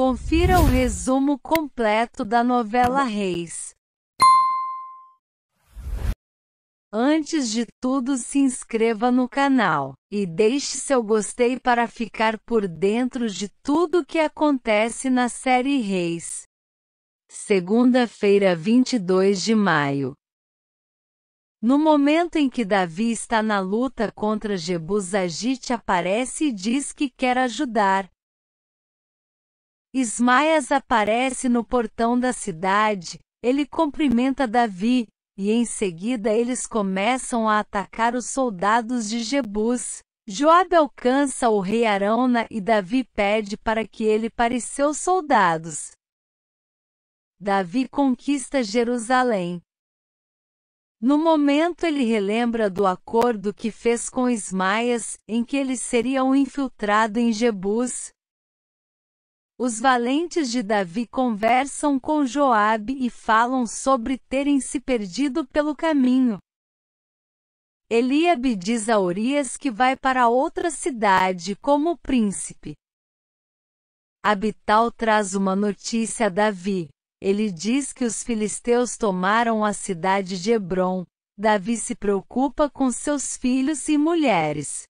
Confira o resumo completo da novela Reis. Antes de tudo, se inscreva no canal e deixe seu gostei para ficar por dentro de tudo que acontece na série Reis. Segunda-feira, 22 de maio. No momento em que Davi está na luta contra Jebus, Agite aparece e diz que quer ajudar, Ismaias aparece no portão da cidade, ele cumprimenta Davi, e em seguida eles começam a atacar os soldados de Jebus. Joab alcança o rei Arão e Davi pede para que ele pare seus soldados. Davi conquista Jerusalém. No momento ele relembra do acordo que fez com Ismaias, em que ele seria um infiltrado em Jebus, os valentes de Davi conversam com Joabe e falam sobre terem se perdido pelo caminho. Eliabe diz a Urias que vai para outra cidade como príncipe. Abital traz uma notícia a Davi. Ele diz que os filisteus tomaram a cidade de Hebron. Davi se preocupa com seus filhos e mulheres.